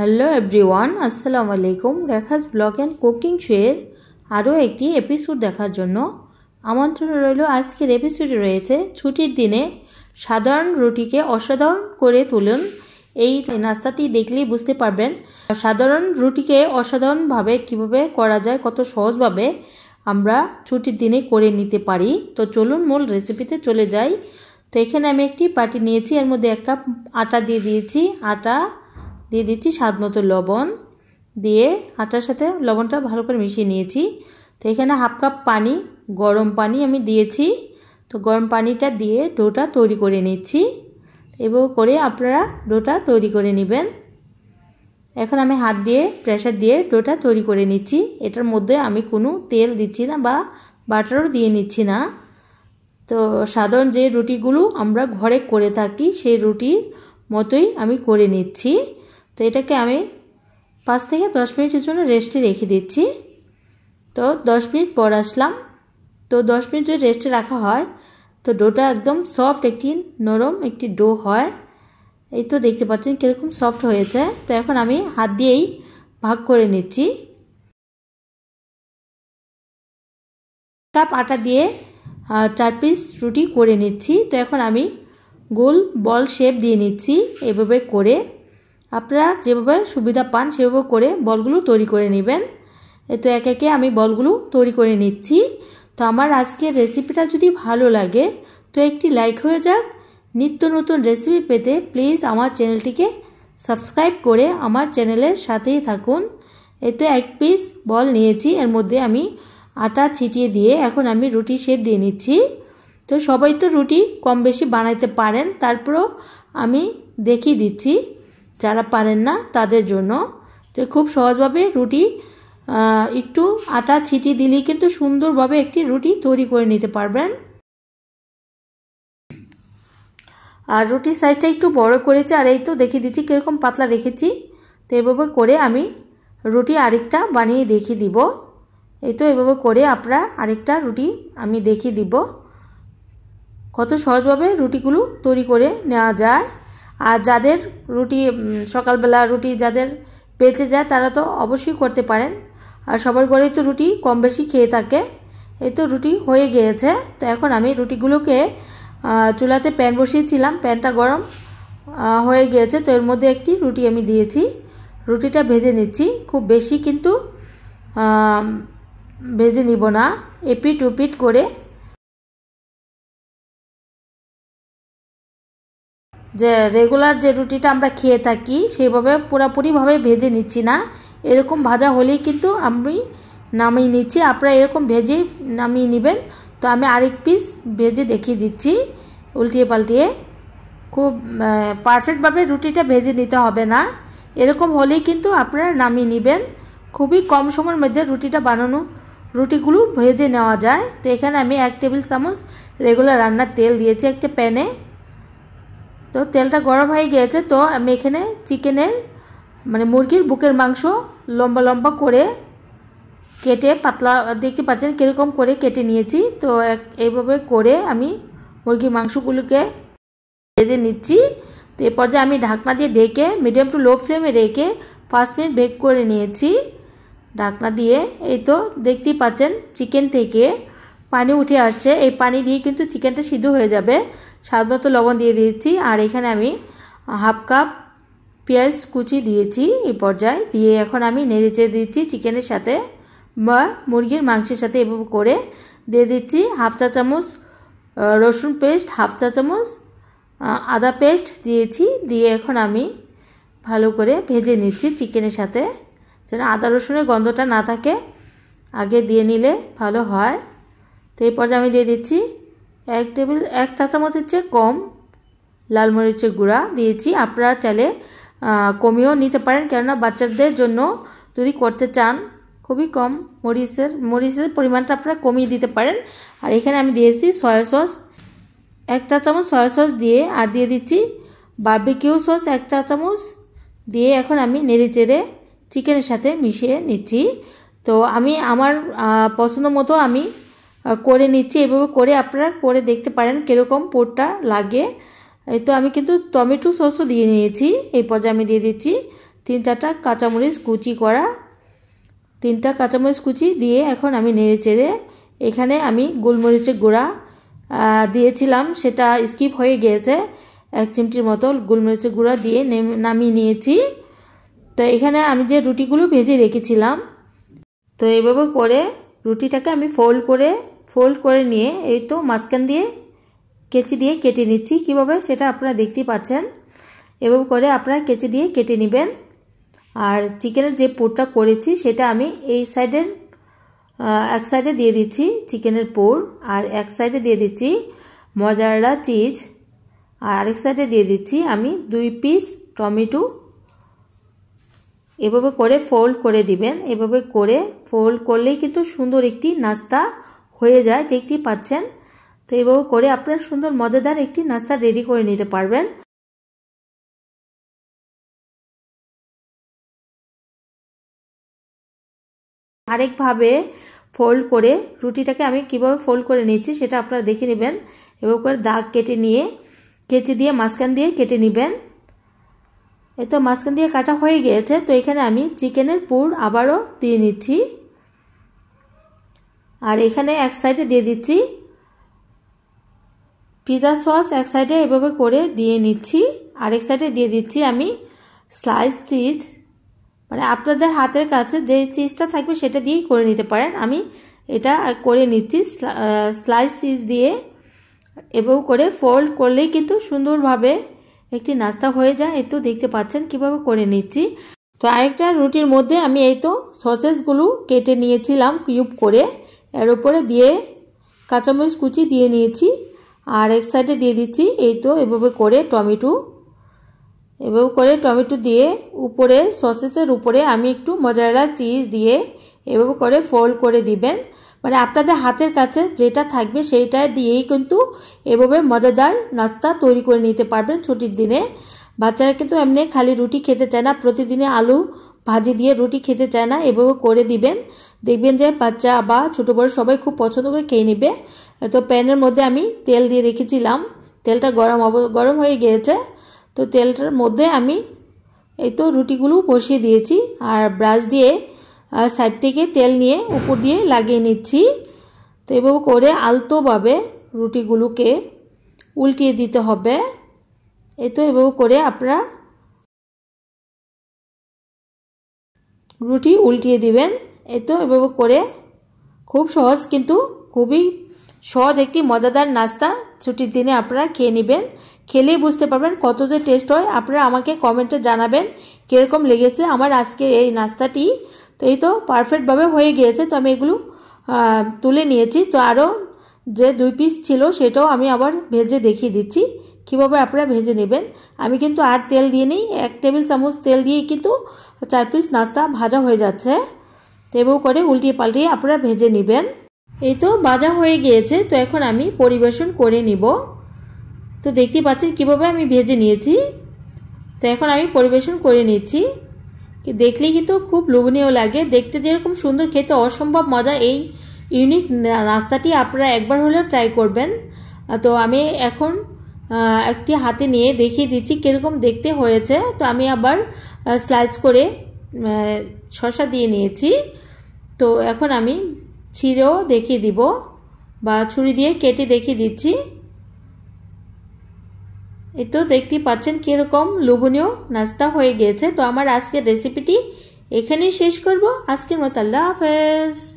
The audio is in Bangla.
হ্যালো এভরিওয়ান আসসালামু আলাইকুম রেখাস ব্লগ অ্যান্ড কুকিং শোয়ের আরও একটি এপিসোড দেখার জন্য আমন্ত্রণ রইল আজকের এপিসোডে রয়েছে ছুটির দিনে সাধারণ রুটিকে অসাধারণ করে তুলুন এই নাস্তাটি দেখলেই বুঝতে পারবেন সাধারণ রুটিকে অসাধারণভাবে কিভাবে করা যায় কত সহজভাবে আমরা ছুটির দিনে করে নিতে পারি তো চলুন মূল রেসিপিতে চলে যাই তো এখানে আমি একটি পাটি নিয়েছি এর মধ্যে এক কাপ আটা দিয়ে দিয়েছি আটা দিয়ে দিচ্ছি স্বাদ মতো লবণ দিয়ে আটার সাথে লবণটা ভালো করে মিশিয়ে নিয়েছি তো এখানে হাফ কাপ পানি গরম পানি আমি দিয়েছি তো গরম পানিটা দিয়ে ডোটা তৈরি করে নিচ্ছি এভাবে করে আপনারা ডোটা তৈরি করে নেবেন এখন আমি হাত দিয়ে প্রেশার দিয়ে ডোটা তৈরি করে নিচ্ছি এটার মধ্যে আমি কোনো তেল দিচ্ছি না বা বাটারও দিয়ে নিচ্ছি না তো সাধারণ যে রুটিগুলো আমরা ঘরে করে থাকি সেই রুটির মতোই আমি করে নিচ্ছি তো এটাকে আমি পাঁচ থেকে দশ মিনিটের জন্য রেস্টে রেখে দিচ্ছি তো দশ মিনিট পর আসলাম তো দশ মিনিট যদি রেস্টে রাখা হয় তো ডোটা একদম সফট একটি নরম একটি ডো হয় এই তো দেখতে পাচ্ছেন কীরকম সফট হয়েছে তো এখন আমি হাত দিয়েই ভাগ করে নিচ্ছি কাপ আটা দিয়ে চার পিস রুটি করে নিচ্ছি তো এখন আমি গোল বল শেপ দিয়ে নিচ্ছি এভাবে করে আপনারা যেভাবে সুবিধা পান সেভাবে করে বলগুলো তৈরি করে নেবেন তো এক একে আমি বলগুলো তৈরি করে নিচ্ছি তো আমার আজকের রেসিপিটা যদি ভালো লাগে তো একটি লাইক হয়ে যাক নিত্য নতুন রেসিপি পেতে প্লিজ আমার চ্যানেলটিকে সাবস্ক্রাইব করে আমার চ্যানেলের সাথেই থাকুন এতে এক পিস বল নিয়েছি এর মধ্যে আমি আটা ছিটিয়ে দিয়ে এখন আমি রুটি শেপ দিয়ে নিচ্ছি তো সবাই তো রুটি কম বেশি বানাইতে পারেন তারপরেও আমি দেখিয়ে দিচ্ছি যারা পারেন না তাদের জন্য যে খুব সহজভাবে রুটি একটু আটা ছিটি দিলেই কিন্তু সুন্দরভাবে একটি রুটি তৈরি করে নিতে পারবেন আর রুটির সাইজটা একটু বড় করেছি আর এই তো দেখিয়ে দিচ্ছি কীরকম পাতলা রেখেছি তো এভাবে করে আমি রুটি আরেকটা বানিয়ে দেখিয়ে দিব এই তো এভাবে করে আপনারা আরেকটা রুটি আমি দেখিয়ে দিব কত সহজভাবে রুটিগুলো তৈরি করে নেওয়া যায় আর যাদের রুটি সকালবেলা রুটি যাদের বেঁচে যায় তারা তো অবশ্যই করতে পারেন আর সবার ঘরেই তো রুটি কম বেশি খেয়ে থাকে এই তো রুটি হয়ে গিয়েছে তো এখন আমি রুটিগুলোকে চুলাতে প্যান বসিয়েছিলাম প্যানটা গরম হয়ে গিয়েছে তো এর মধ্যে একটি রুটি আমি দিয়েছি রুটিটা ভেজে নিচ্ছি খুব বেশি কিন্তু ভেজে নিব না এপিট উপিট করে যে রেগুলার যে রুটিটা আমরা খেয়ে থাকি সেইভাবে পুরোপুরিভাবে ভেজে নিচ্ছি না এরকম ভাজা হলেই কিন্তু আমি নামিয়ে নিচ্ছি আপনারা এরকম ভেজেই নামিয়ে নেবেন তো আমি আরেক পিস ভেজে দেখিয়ে দিচ্ছি উল্টিয়ে পাল্টিয়ে খুব পারফেক্টভাবে রুটিটা ভেজে নিতে হবে না এরকম হলেই কিন্তু আপনারা নামিয়ে নেবেন খুবই কম সময়ের মধ্যে রুটিটা বানানো রুটিগুলো ভেজে নেওয়া যায় তো এখানে আমি এক টেবিল চামচ রেগুলার রান্নার তেল দিয়েছি একটা প্যানে তো তেলটা গরম হয়ে গিয়েছে তো আমি এখানে চিকেনের মানে মুরগির বুকের মাংস লম্বা লম্বা করে কেটে পাতলা দেখতে পাচ্ছেন কীরকম করে কেটে নিয়েছি তো এইভাবে করে আমি মুরগির মাংসগুলোকে ভেজে নিচ্ছি তো এ পর্যায়ে আমি ঢাকনা দিয়ে ঢেকে মিডিয়াম টু লো ফ্লেমে রেখে পাঁচ মিনিট বেক করে নিয়েছি ঢাকনা দিয়ে এই তো দেখতেই পাচ্ছেন চিকেন থেকে পানি উঠে আসছে এই পানি দিয়ে কিন্তু চিকেনটা সিদ্ধ হয়ে যাবে স্বাদ মতো লবণ দিয়ে দিয়েছি আর এখানে আমি হাফ কাপ পেঁয়াজ কুচি দিয়েছি এই পর্যায়ে দিয়ে এখন আমি নেড়েচে দিচ্ছি চিকেনের সাথে বা মুরগির মাংসের সাথে এভাবে করে দিয়ে দিচ্ছি হাফ চা চামচ রসুন পেস্ট হাফ চা চামচ আদা পেস্ট দিয়েছি দিয়ে এখন আমি ভালো করে ভেজে নিচ্ছি চিকেনের সাথে যেন আদা রসুনের গন্ধটা না থাকে আগে দিয়ে নিলে ভালো হয় তো এই পর্যায়ে আমি দিয়ে দিচ্ছি এক টেবিল এক চা চামচের চেয়ে কম লাল মরিচের গুঁড়া দিয়েছি আপনারা চাইলে কমিয়েও নিতে পারেন কেননা বাচ্চাদের জন্য যদি করতে চান খুবই কম মরিচের মরিচের পরিমাণটা আপনারা কমিয়ে দিতে পারেন আর এখানে আমি দিয়েছি সয়া সস এক চা চামচ সয়া সস দিয়ে আর দিয়ে দিচ্ছি বার্বিকিউ সস এক চা চামচ দিয়ে এখন আমি নেড়ে চেড়ে চিকেনের সাথে মিশিয়ে নিচ্ছি তো আমি আমার পছন্দ মতো আমি করে নিচ্ছি এভাবে করে আপনারা করে দেখতে পারেন কীরকম পোরটা লাগে এই তো আমি কিন্তু টমেটো সসও দিয়ে নিয়েছি এই পর্যায়ে আমি দিয়ে দিচ্ছি তিন চারটা কাঁচামরিচ কুচি করা তিনটা কাঁচামরিচ কুচি দিয়ে এখন আমি নেড়ে চেড়ে এখানে আমি গোলমরিচের গুঁড়া দিয়েছিলাম সেটা স্কিপ হয়ে গিয়েছে এক চিমটির মতো গোলমরিচের গুঁড়া দিয়ে নামিয়ে নিয়েছি তো এখানে আমি যে রুটিগুলো ভেজে রেখেছিলাম তো এইভাবে করে রুটিটাকে আমি ফোল্ড করে ফোল্ড করে নিয়ে এই তো মাঝখান দিয়ে কেচি দিয়ে কেটে নিচ্ছি কীভাবে সেটা আপনারা দেখতেই পাচ্ছেন এভাবে করে আপনারা কেঁচি দিয়ে কেটে নেবেন আর চিকেনের যে পুরটা করেছি সেটা আমি এই সাইডের এক সাইডে দিয়ে দিচ্ছি চিকেনের পুর আর এক সাইডে দিয়ে দিচ্ছি মজারা চিজ আর আরেক সাইডে দিয়ে দিচ্ছি আমি দুই পিস টমেটো এভাবে করে ফোল্ড করে দিবেন এভাবে করে ফোল্ড করলেই কিন্তু সুন্দর একটি নাস্তা হয়ে যায় দেখতেই পাচ্ছেন তো এইভাবে করে আপনার সুন্দর মজাদার একটি নাস্তা রেডি করে নিতে পারবেন আরেকভাবে ফোল্ড করে রুটিটাকে আমি কিভাবে ফোল্ড করে নিচ্ছি সেটা আপনারা দেখে নেবেন এবং করে দাগ কেটে নিয়ে কেটে দিয়ে মাঝখান দিয়ে কেটে নেবেন এ তো মাঝখান দিয়ে কাটা হয়ে গিয়েছে তো এখানে আমি চিকেনের পুর আবারও দিয়ে নিচ্ছি আর এখানে এক সাইডে দিয়ে দিচ্ছি পিজা সস এক সাইডে এভাবে করে দিয়ে নিচ্ছি আরেক সাইডে দিয়ে দিচ্ছি আমি স্লাইস চিজ মানে আপনাদের হাতের কাছে যে চিজটা থাকবে সেটা দিয়েই করে নিতে পারেন আমি এটা করে নিচ্ছি স্লাইস চিজ দিয়ে এবং করে ফোল্ড করলেই কিন্তু সুন্দরভাবে একটি নাস্তা হয়ে যায় এই তো দেখতে পাচ্ছেন কিভাবে করে নিচ্ছি তো আরেকটা রুটির মধ্যে আমি এই তো সসেসগুলো কেটে নিয়েছিলাম কিউব করে এর উপরে দিয়ে কাঁচামরিচ কুচি দিয়ে নিয়েছি আর এক সাইডে দিয়ে দিচ্ছি এই তো এভাবে করে টমেটো এভাবে করে টমেটো দিয়ে উপরে সসেসের উপরে আমি একটু মজারা চিজ দিয়ে এভাবে করে ফোল্ড করে দিবেন মানে আপনাদের হাতের কাছে যেটা থাকবে সেইটা দিয়েই কিন্তু এভাবে মজাদার নাস্তা তৈরি করে নিতে পারবেন ছুটির দিনে বাচ্চারা কিন্তু এমনি খালি রুটি খেতে চায় না প্রতিদিনে আলু ভাজি দিয়ে রুটি খেতে চায় না এভাবে করে দিবেন দেখবেন যে বাচ্চা বা ছোটো বড় সবাই খুব পছন্দ করে খেয়ে নেবে তো প্যানের মধ্যে আমি তেল দিয়ে রেখেছিলাম তেলটা গরম অব গরম হয়ে গিয়েছে তো তেলটার মধ্যে আমি এই তো রুটিগুলো বসিয়ে দিয়েছি আর ব্রাশ দিয়ে সাইড থেকে তেল নিয়ে উপর দিয়ে লাগিয়ে নিচ্ছি তো এভাবে করে আলতোভাবে রুটিগুলোকে উল্টিয়ে দিতে হবে এই তো এভাবে করে আপনারা রুটি উল্টিয়ে দিবেন এতো এভাবে করে খুব সহজ কিন্তু খুবই সহজ একটি মজাদার নাস্তা ছুটির দিনে আপনারা খেয়ে নেবেন খেলেই বুঝতে পারবেন কত যে টেস্ট হয় আপনারা আমাকে কমেন্টে জানাবেন কীরকম লেগেছে আমার আজকে এই নাস্তাটি তো এই তো পারফেক্টভাবে হয়ে গিয়েছে তো আমি এগুলো তুলে নিয়েছি তো আরও যে দুই পিস ছিল সেটাও আমি আবার ভেজে দেখিয়ে দিচ্ছি কীভাবে আপনারা ভেজে নেবেন আমি কিন্তু আর তেল দিয়ে নিই এক টেবিল চামচ তেল দিয়েই কিন্তু চার পিস নাস্তা ভাজা হয়ে যাচ্ছে তেবু করে উল্টিয়ে পাল্টিয়ে আপনারা ভেজে নেবেন এই তো ভাজা হয়ে গিয়েছে তো এখন আমি পরিবেশন করে নিব তো দেখতে পাচ্ছেন কীভাবে আমি ভেজে নিয়েছি তো এখন আমি পরিবেশন করে নিচ্ছি দেখলেই কিন্তু খুব লোভনীয় লাগে দেখতে যেরকম সুন্দর খেতে অসম্ভব মজা এই ইউনিক নাস্তাটি আপনারা একবার হলেও ট্রাই করবেন তো আমি এখন একটি হাতে নিয়ে দেখিয়ে দিচ্ছি কীরকম দেখতে হয়েছে তো আমি আবার স্লাইস করে শশা দিয়ে নিয়েছি তো এখন আমি ছিঁড়েও দেখিয়ে দিব বা ছুরি দিয়ে কেটে দেখিয়ে দিচ্ছি এই তো দেখতে পাচ্ছেন কীরকম লোভনীয় নাস্তা হয়ে গিয়েছে তো আমার আজকের রেসিপিটি এখানেই শেষ করব আজকের মতো আল্লাহ হাফেজ